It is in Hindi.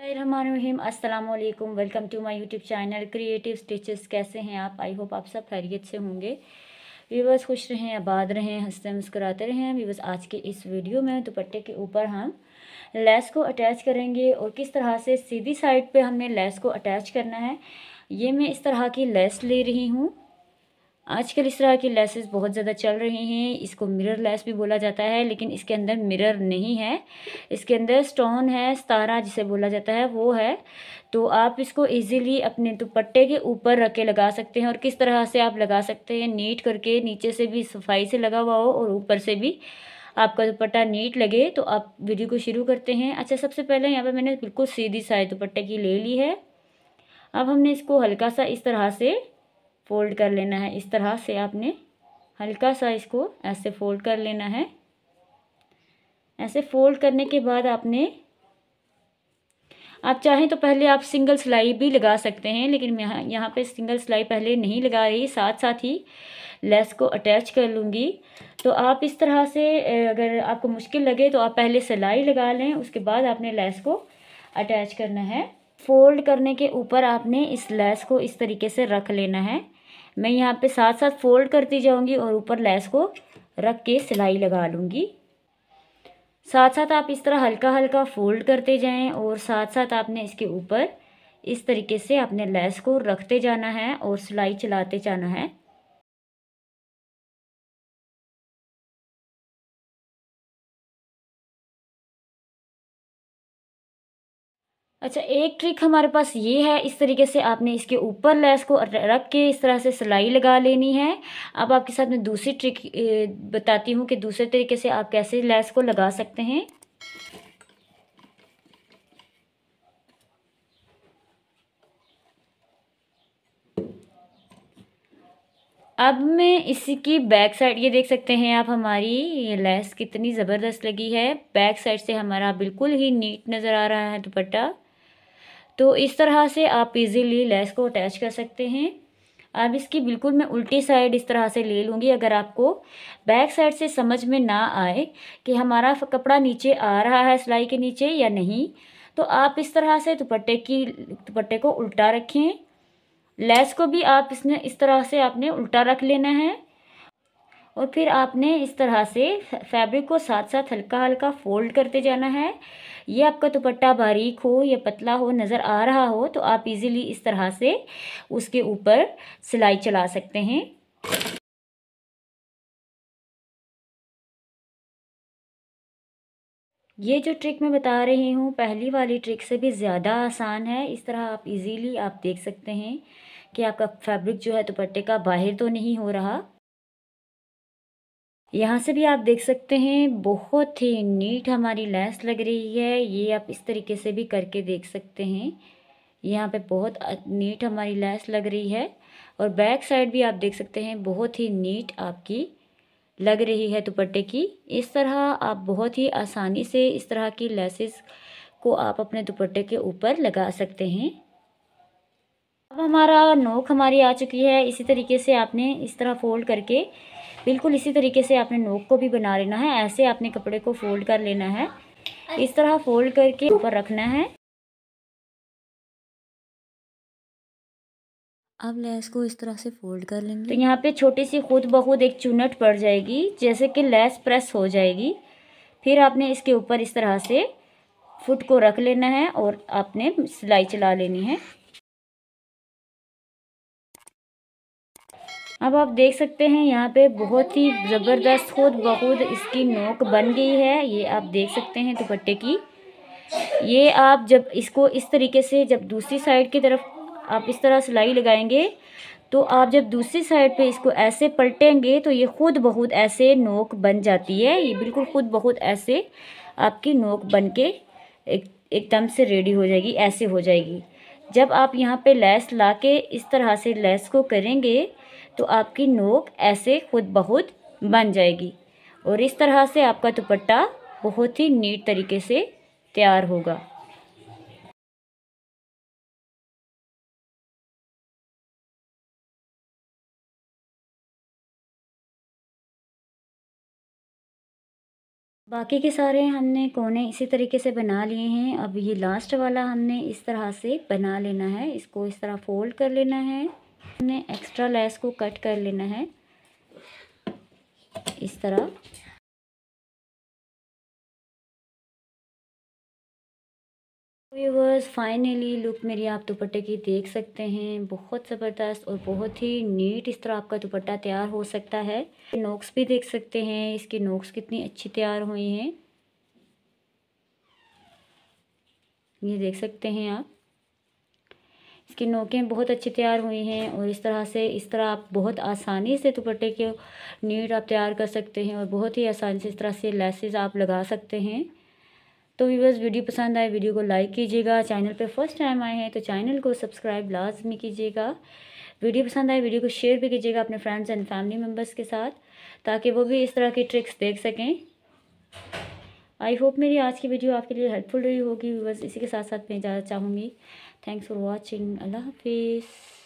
अस्सलाम वालेकुम welcome to my YouTube channel creative stitches कैसे हैं आप आई होप आप सब खैरियत से होंगे व्यूवर्स खुश रहें आबाद रहें हंसते मुस्कुराते रहें व्यूवर्स आज के इस वीडियो में दुपट्टे के ऊपर हम लेस को अटैच करेंगे और किस तरह से सीधी साइड पे हमने लेस को अटैच करना है ये मैं इस तरह की लेस ले रही हूँ आजकल इस तरह की लेसेस बहुत ज़्यादा चल रही हैं इसको मिरर लेस भी बोला जाता है लेकिन इसके अंदर मिरर नहीं है इसके अंदर स्टोन है सतारा जिसे बोला जाता है वो है तो आप इसको इजीली अपने दुपट्टे के ऊपर रख के लगा सकते हैं और किस तरह से आप लगा सकते हैं नीट करके नीचे से भी सफाई से लगा हुआ हो और ऊपर से भी आपका दुपट्टा नीट लगे तो आप वीडियो को शुरू करते हैं अच्छा सबसे पहले यहाँ पर मैंने बिल्कुल सीधी साइड दुपट्टे की ले ली है अब हमने इसको हल्का सा इस तरह से फोल्ड कर लेना है इस तरह से आपने हल्का सा इसको ऐसे फोल्ड कर लेना है ऐसे फोल्ड करने के बाद आपने आप चाहें तो पहले आप सिंगल सिलाई भी लगा सकते हैं लेकिन यहाँ यहाँ पे सिंगल सिलाई पहले नहीं लगा रही साथ साथ ही लेस को अटैच कर लूँगी तो आप इस तरह से अगर आपको मुश्किल लगे तो आप पहले सिलाई लगा लें उसके बाद आपने लेस को अटैच करना है फोल्ड करने के ऊपर आपने इस लेस को इस तरीके से रख लेना है मैं यहाँ पे साथ साथ फोल्ड करती जाऊँगी और ऊपर लेस को रख के सिलाई लगा लूँगी साथ साथ आप इस तरह हल्का हल्का फोल्ड करते जाएं और साथ साथ आपने इसके ऊपर इस तरीके से अपने लेस को रखते जाना है और सिलाई चलाते जाना है अच्छा एक ट्रिक हमारे पास ये है इस तरीके से आपने इसके ऊपर लेस को रख के इस तरह से सिलाई लगा लेनी है अब आपके साथ मैं दूसरी ट्रिक बताती हूँ कि दूसरे तरीके से आप कैसे लेस को लगा सकते हैं अब मैं इसकी बैक साइड ये देख सकते हैं आप हमारी लेस कितनी ज़बरदस्त लगी है बैक साइड से हमारा बिल्कुल ही नीट नज़र आ रहा है दुपट्टा तो इस तरह से आप इजीली लेस को अटैच कर सकते हैं अब इसकी बिल्कुल मैं उल्टी साइड इस तरह से ले लूँगी अगर आपको बैक साइड से समझ में ना आए कि हमारा कपड़ा नीचे आ रहा है सिलाई के नीचे या नहीं तो आप इस तरह से दुपट्टे की दुपट्टे को उल्टा रखें लेस को भी आप इसने इस तरह से आपने उल्टा रख लेना है और फिर आपने इस तरह से फैब्रिक को साथ साथ हल्का हल्का फोल्ड करते जाना है ये आपका दुपट्टा बारीक हो या पतला हो नज़र आ रहा हो तो आप इजीली इस तरह से उसके ऊपर सिलाई चला सकते हैं ये जो ट्रिक मैं बता रही हूँ पहली वाली ट्रिक से भी ज़्यादा आसान है इस तरह आप इजीली आप देख सकते हैं कि आपका फैब्रिक जो है दुपट्टे का बाहर तो नहीं हो रहा यहाँ से भी आप देख सकते हैं बहुत ही नीट हमारी लैस लग रही है ये आप इस तरीके से भी करके देख सकते हैं यहाँ पे बहुत नीट हमारी लैस लग रही है और बैक साइड भी आप देख सकते हैं बहुत ही नीट आपकी लग रही है दुपट्टे की इस तरह आप बहुत ही आसानी से इस तरह की लैसेस को आप अपने दुपट्टे के ऊपर लगा सकते हैं अब हमारा नोक हमारी आ चुकी है इसी तरीके से आपने इस तरह फोल्ड करके बिल्कुल इसी तरीके से आपने नोक को भी बना लेना है ऐसे आपने कपड़े को फोल्ड कर लेना है इस तरह फोल्ड करके ऊपर रखना है अब लेस को इस तरह से फोल्ड कर लेंगे तो यहाँ पे छोटी सी खुद ब खुद एक चुनट पड़ जाएगी जैसे कि लेस प्रेस हो जाएगी फिर आपने इसके ऊपर इस तरह से फुट को रख लेना है और आपने सिलाई चला लेनी है अब आप देख सकते हैं यहाँ पे बहुत ही ज़बरदस्त खुद बखुद इसकी नोक बन गई है ये आप देख सकते हैं दुपट्टे की ये आप जब इसको इस तरीके से जब दूसरी साइड की तरफ आप इस तरह सिलाई लगाएंगे तो आप जब दूसरी साइड पे इसको ऐसे पलटेंगे तो ये खुद बहुत ऐसे नोक बन जाती है ये बिल्कुल खुद बहुत ऐसे आपकी नोक बन के एक एकदम से रेडी हो जाएगी ऐसे हो जाएगी जब आप यहाँ पे लैस ला के इस तरह से लैस को करेंगे तो आपकी नोक ऐसे खुद बहुत बन जाएगी और इस तरह से आपका दुपट्टा बहुत ही नीट तरीके से तैयार होगा बाकी के सारे हमने कोने इसी तरीके से बना लिए हैं अब ये लास्ट वाला हमने इस तरह से बना लेना है इसको इस तरह फोल्ड कर लेना है हमने एक्स्ट्रा लेस को कट कर लेना है इस तरह व्यूवर्स फाइनली लुक मेरी आप दुपट्टे की देख सकते हैं बहुत ज़बरदस्त और बहुत ही नीट इस तरह आपका दुपट्टा तैयार हो सकता है नोक्स भी देख सकते हैं इसकी नोक्स कितनी अच्छी तैयार हुई हैं ये देख सकते हैं आप इसकी नोकें बहुत अच्छी तैयार हुई हैं और इस तरह से इस तरह आप बहुत आसानी से दुपट्टे के नीट आप तैयार कर सकते हैं और बहुत ही आसानी से इस तरह से लेसेस आप लगा सकते हैं तो व्यूवर्स वीडियो पसंद आए वीडियो को लाइक कीजिएगा चैनल पर फर्स्ट टाइम आए हैं तो चैनल को सब्सक्राइब लाजमी कीजिएगा वीडियो पसंद आए वीडियो को शेयर भी कीजिएगा अपने फ्रेंड्स एंड फैमिली मेम्बर्स के साथ ताकि वो भी इस तरह की ट्रिक्स देख सकें आई होप मेरी आज की वीडियो आपके लिए हेल्पफुल रही होगी बस इसी के साथ साथ मैं ज़्यादा चाहूँगी थैंक्स फॉर वॉचिंग अल्लाह हाफिज़